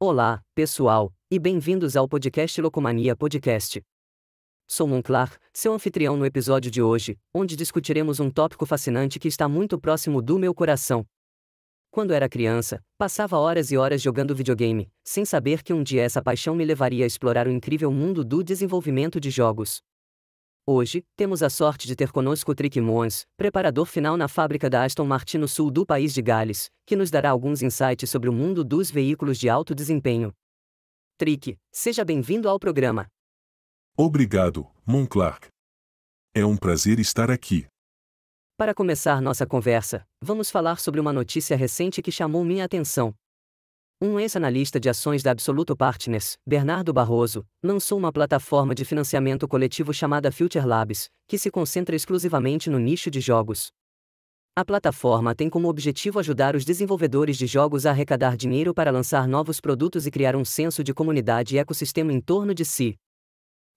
Olá, pessoal, e bem-vindos ao podcast Locomania Podcast. Sou Monclar, seu anfitrião no episódio de hoje, onde discutiremos um tópico fascinante que está muito próximo do meu coração. Quando era criança, passava horas e horas jogando videogame, sem saber que um dia essa paixão me levaria a explorar o incrível mundo do desenvolvimento de jogos. Hoje, temos a sorte de ter conosco o Trick Mons, preparador final na fábrica da Aston Martin no sul do país de Gales, que nos dará alguns insights sobre o mundo dos veículos de alto desempenho. Trick, seja bem-vindo ao programa. Obrigado, Monclark. É um prazer estar aqui. Para começar nossa conversa, vamos falar sobre uma notícia recente que chamou minha atenção, um ex-analista de ações da Absoluto Partners, Bernardo Barroso, lançou uma plataforma de financiamento coletivo chamada Future Labs, que se concentra exclusivamente no nicho de jogos. A plataforma tem como objetivo ajudar os desenvolvedores de jogos a arrecadar dinheiro para lançar novos produtos e criar um senso de comunidade e ecossistema em torno de si.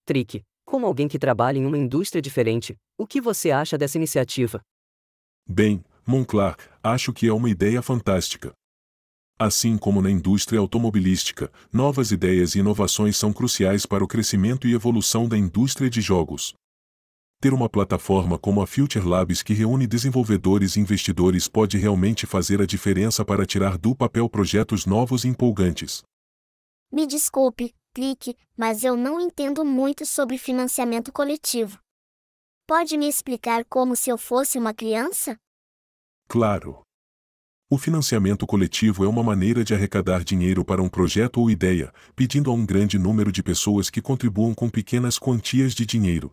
Trick, como alguém que trabalha em uma indústria diferente, o que você acha dessa iniciativa? Bem, Monclar, acho que é uma ideia fantástica. Assim como na indústria automobilística, novas ideias e inovações são cruciais para o crescimento e evolução da indústria de jogos. Ter uma plataforma como a Future Labs que reúne desenvolvedores e investidores pode realmente fazer a diferença para tirar do papel projetos novos e empolgantes. Me desculpe, clique, mas eu não entendo muito sobre financiamento coletivo. Pode me explicar como se eu fosse uma criança? Claro. O financiamento coletivo é uma maneira de arrecadar dinheiro para um projeto ou ideia, pedindo a um grande número de pessoas que contribuam com pequenas quantias de dinheiro.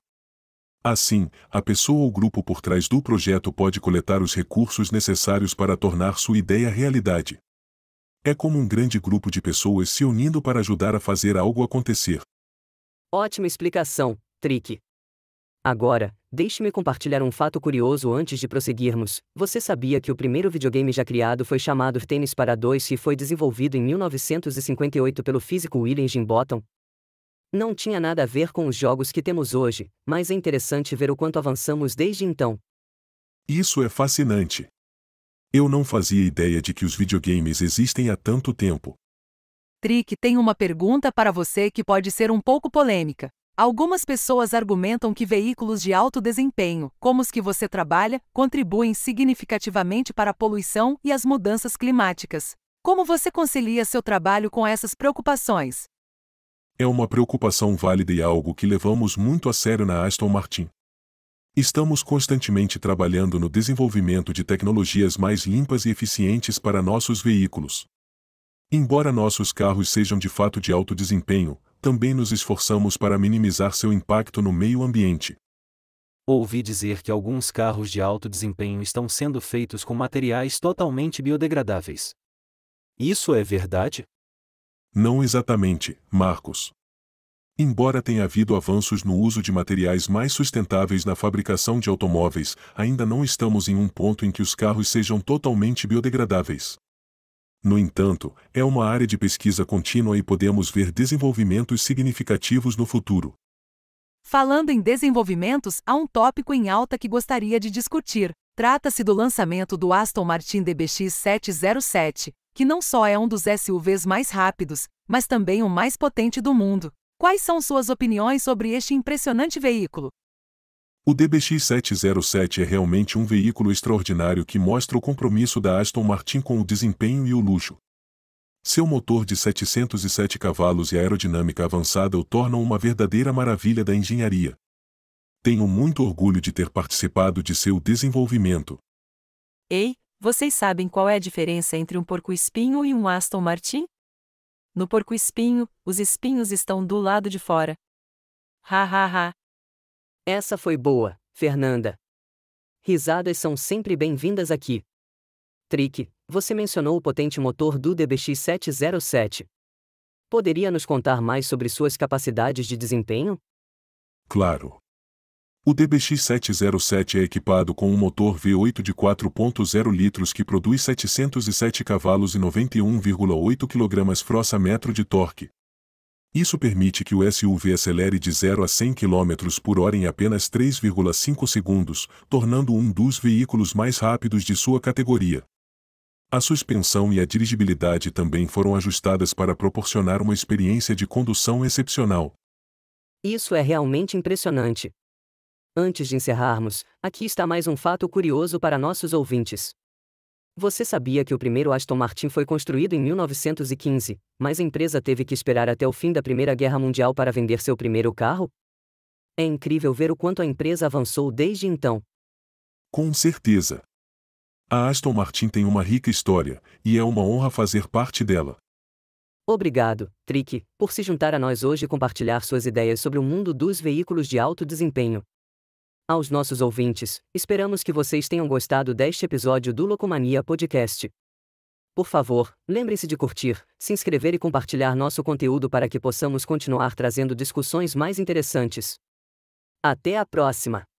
Assim, a pessoa ou grupo por trás do projeto pode coletar os recursos necessários para tornar sua ideia realidade. É como um grande grupo de pessoas se unindo para ajudar a fazer algo acontecer. Ótima explicação, Trick. Agora, deixe-me compartilhar um fato curioso antes de prosseguirmos. Você sabia que o primeiro videogame já criado foi chamado Tênis para Dois e foi desenvolvido em 1958 pelo físico William Jim Bottom? Não tinha nada a ver com os jogos que temos hoje, mas é interessante ver o quanto avançamos desde então. Isso é fascinante. Eu não fazia ideia de que os videogames existem há tanto tempo. Trick tem uma pergunta para você que pode ser um pouco polêmica. Algumas pessoas argumentam que veículos de alto desempenho, como os que você trabalha, contribuem significativamente para a poluição e as mudanças climáticas. Como você concilia seu trabalho com essas preocupações? É uma preocupação válida e algo que levamos muito a sério na Aston Martin. Estamos constantemente trabalhando no desenvolvimento de tecnologias mais limpas e eficientes para nossos veículos. Embora nossos carros sejam de fato de alto desempenho, também nos esforçamos para minimizar seu impacto no meio ambiente. Ouvi dizer que alguns carros de alto desempenho estão sendo feitos com materiais totalmente biodegradáveis. Isso é verdade? Não exatamente, Marcos. Embora tenha havido avanços no uso de materiais mais sustentáveis na fabricação de automóveis, ainda não estamos em um ponto em que os carros sejam totalmente biodegradáveis. No entanto, é uma área de pesquisa contínua e podemos ver desenvolvimentos significativos no futuro. Falando em desenvolvimentos, há um tópico em alta que gostaria de discutir. Trata-se do lançamento do Aston Martin DBX707, que não só é um dos SUVs mais rápidos, mas também o mais potente do mundo. Quais são suas opiniões sobre este impressionante veículo? O DBX707 é realmente um veículo extraordinário que mostra o compromisso da Aston Martin com o desempenho e o luxo. Seu motor de 707 cavalos e aerodinâmica avançada o tornam uma verdadeira maravilha da engenharia. Tenho muito orgulho de ter participado de seu desenvolvimento. Ei, vocês sabem qual é a diferença entre um porco-espinho e um Aston Martin? No porco-espinho, os espinhos estão do lado de fora. Ha ha ha, essa foi boa, Fernanda. Risadas são sempre bem-vindas aqui. Trick, você mencionou o potente motor do DBX707. Poderia nos contar mais sobre suas capacidades de desempenho? Claro. O DBX707 é equipado com um motor V8 de 4.0 litros que produz 707 cavalos e 91,8 kg frossa-metro de torque, isso permite que o SUV acelere de 0 a 100 km por hora em apenas 3,5 segundos, tornando um dos veículos mais rápidos de sua categoria. A suspensão e a dirigibilidade também foram ajustadas para proporcionar uma experiência de condução excepcional. Isso é realmente impressionante. Antes de encerrarmos, aqui está mais um fato curioso para nossos ouvintes. Você sabia que o primeiro Aston Martin foi construído em 1915, mas a empresa teve que esperar até o fim da Primeira Guerra Mundial para vender seu primeiro carro? É incrível ver o quanto a empresa avançou desde então. Com certeza. A Aston Martin tem uma rica história, e é uma honra fazer parte dela. Obrigado, Trick, por se juntar a nós hoje e compartilhar suas ideias sobre o mundo dos veículos de alto desempenho. Aos nossos ouvintes, esperamos que vocês tenham gostado deste episódio do Locomania Podcast. Por favor, lembre-se de curtir, se inscrever e compartilhar nosso conteúdo para que possamos continuar trazendo discussões mais interessantes. Até a próxima!